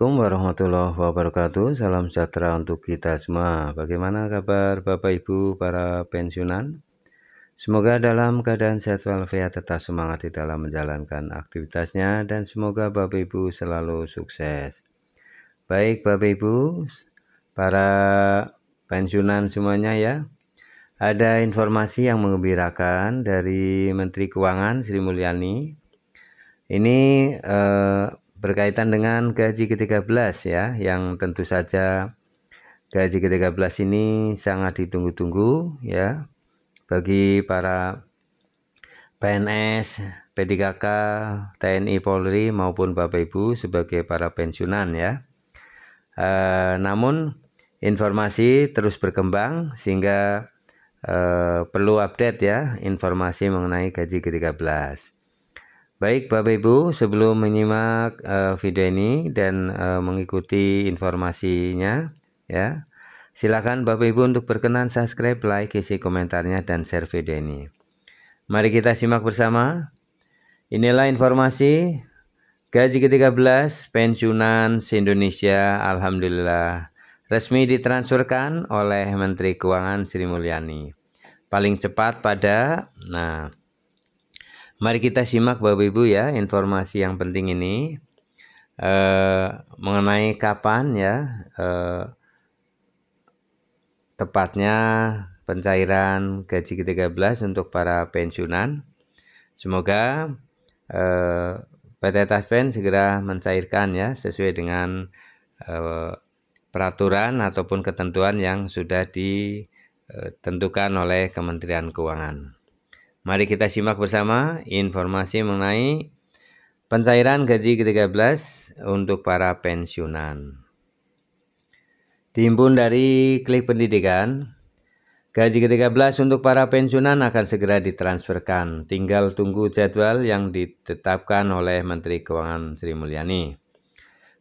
Assalamualaikum warahmatullahi wabarakatuh Salam sejahtera untuk kita semua Bagaimana kabar Bapak Ibu para pensiunan? Semoga dalam keadaan sehat walafiat tetap semangat di dalam menjalankan aktivitasnya Dan semoga Bapak Ibu selalu sukses Baik Bapak Ibu, para pensiunan semuanya ya ada informasi yang mengembirakan dari Menteri Keuangan Sri Mulyani. Ini eh, berkaitan dengan gaji ke-13 ya yang tentu saja gaji ke-13 ini sangat ditunggu-tunggu ya bagi para PNS, P3K, TNI Polri maupun Bapak Ibu sebagai para pensiunan ya. E, namun informasi terus berkembang sehingga e, perlu update ya informasi mengenai gaji ke-13. Baik, Bapak Ibu, sebelum menyimak uh, video ini dan uh, mengikuti informasinya, ya, silakan Bapak Ibu untuk berkenan subscribe, like, isi komentarnya, dan share video ini. Mari kita simak bersama. Inilah informasi gaji ke-13 pensiunan se-Indonesia Alhamdulillah resmi ditransferkan oleh Menteri Keuangan Sri Mulyani. Paling cepat pada, nah, Mari kita simak Bapak Ibu ya informasi yang penting ini eh, mengenai kapan ya eh, tepatnya pencairan gaji ke-13 untuk para pensiunan. Semoga eh, PT Taspen segera mencairkan ya sesuai dengan eh, peraturan ataupun ketentuan yang sudah ditentukan eh, oleh Kementerian Keuangan. Mari kita simak bersama informasi mengenai pencairan gaji ke-13 untuk para pensiunan. Timbun dari klik pendidikan, gaji ke-13 untuk para pensiunan akan segera ditransferkan. Tinggal tunggu jadwal yang ditetapkan oleh Menteri Keuangan Sri Mulyani.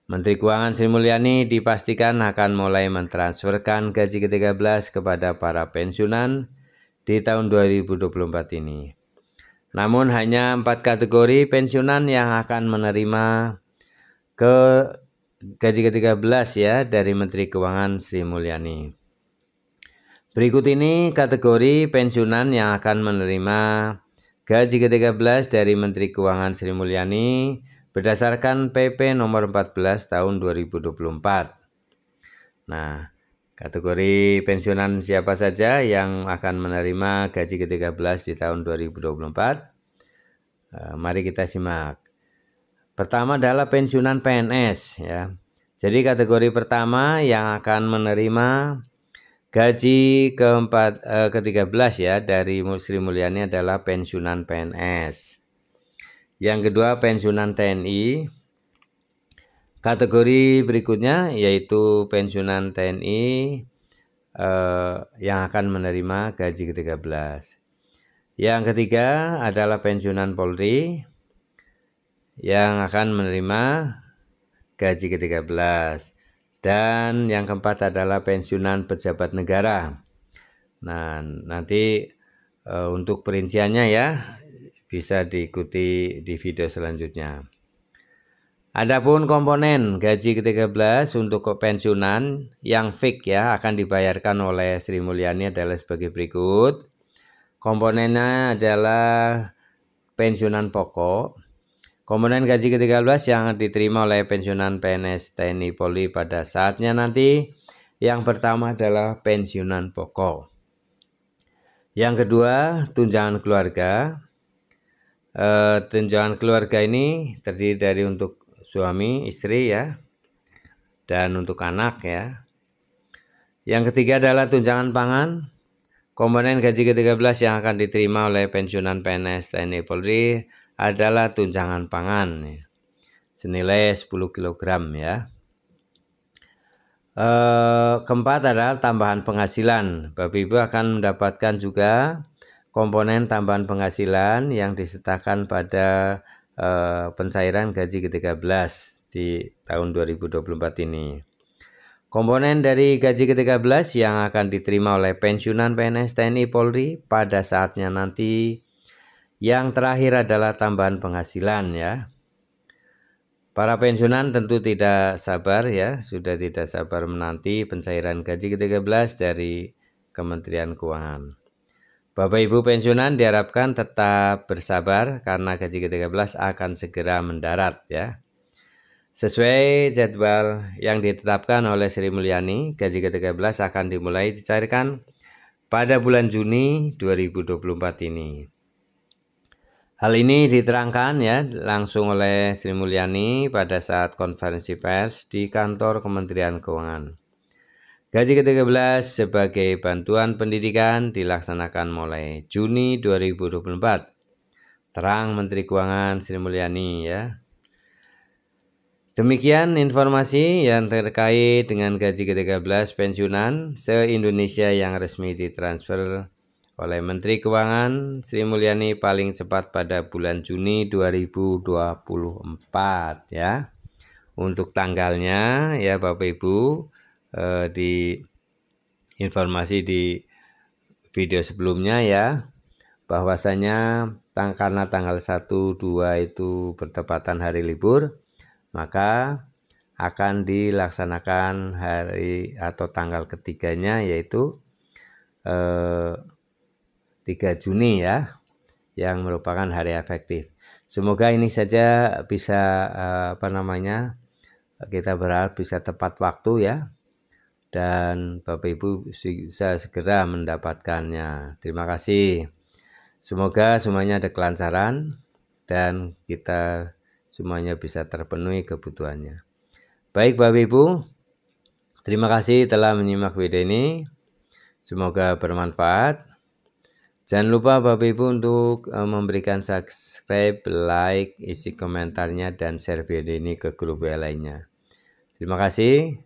Menteri Keuangan Sri Mulyani dipastikan akan mulai mentransferkan gaji ke-13 kepada para pensiunan di tahun 2024 ini. Namun hanya empat kategori pensiunan yang akan menerima ke gaji ke-13 ya dari Menteri Keuangan Sri Mulyani. Berikut ini kategori pensiunan yang akan menerima gaji ke-13 dari Menteri Keuangan Sri Mulyani berdasarkan PP nomor 14 tahun 2024. Nah, Kategori pensiunan siapa saja yang akan menerima gaji ke-13 di tahun 2024? Eh, mari kita simak. Pertama adalah pensiunan PNS ya. Jadi kategori pertama yang akan menerima gaji keempat 13 eh, ke-13 ya dari Sri Mulyani adalah pensiunan PNS. Yang kedua pensiunan TNI, Kategori berikutnya yaitu pensiunan TNI eh, yang akan menerima gaji ke-13. Yang ketiga adalah pensiunan Polri yang akan menerima gaji ke-13. Dan yang keempat adalah pensiunan pejabat negara. Nah, nanti e, untuk perinciannya ya bisa diikuti di video selanjutnya. Adapun komponen gaji ke-13 untuk pensiunan yang fix ya akan dibayarkan oleh Sri Mulyani adalah sebagai berikut. Komponennya adalah pensiunan pokok. Komponen gaji ke-13 yang diterima oleh pensiunan PNS TNI Polri pada saatnya nanti yang pertama adalah pensiunan pokok. Yang kedua, tunjangan keluarga. E, tunjangan keluarga ini terdiri dari untuk suami istri ya dan untuk anak ya. Yang ketiga adalah tunjangan pangan komponen gaji ke-13 yang akan diterima oleh pensiunan PNS TNI Polri adalah tunjangan pangan ya. senilai 10 kg ya. E, keempat adalah tambahan penghasilan. Bapak Ibu akan mendapatkan juga komponen tambahan penghasilan yang disertakan pada Eh, pencairan gaji ke-13 di tahun 2024 ini. Komponen dari gaji ke-13 yang akan diterima oleh pensiunan PNS TNI Polri pada saatnya nanti yang terakhir adalah tambahan penghasilan ya. Para pensiunan tentu tidak sabar ya, sudah tidak sabar menanti pencairan gaji ke-13 dari Kementerian Keuangan. Bapak Ibu pensiunan diharapkan tetap bersabar karena gaji ke-13 akan segera mendarat ya. Sesuai jadwal yang ditetapkan oleh Sri Mulyani, gaji ke-13 akan dimulai dicairkan pada bulan Juni 2024 ini. Hal ini diterangkan ya langsung oleh Sri Mulyani pada saat konferensi pers di kantor Kementerian Keuangan. Gaji ke-13 sebagai bantuan pendidikan dilaksanakan mulai Juni 2024. Terang Menteri Keuangan Sri Mulyani ya. Demikian informasi yang terkait dengan gaji ke-13 pensiunan se-Indonesia yang resmi ditransfer oleh Menteri Keuangan Sri Mulyani paling cepat pada bulan Juni 2024 ya. Untuk tanggalnya ya Bapak Ibu eh, di informasi di video sebelumnya ya bahwasanya tang karena tanggal 1 2 itu bertepatan hari libur maka akan dilaksanakan hari atau tanggal ketiganya yaitu eh, 3 Juni ya yang merupakan hari efektif. Semoga ini saja bisa eh, apa namanya kita berharap bisa tepat waktu ya dan Bapak Ibu bisa segera mendapatkannya. Terima kasih. Semoga semuanya ada kelancaran dan kita semuanya bisa terpenuhi kebutuhannya. Baik Bapak Ibu, terima kasih telah menyimak video ini. Semoga bermanfaat. Jangan lupa Bapak Ibu untuk eh, memberikan subscribe, like, isi komentarnya, dan share video ini ke grup lainnya. Terima kasih.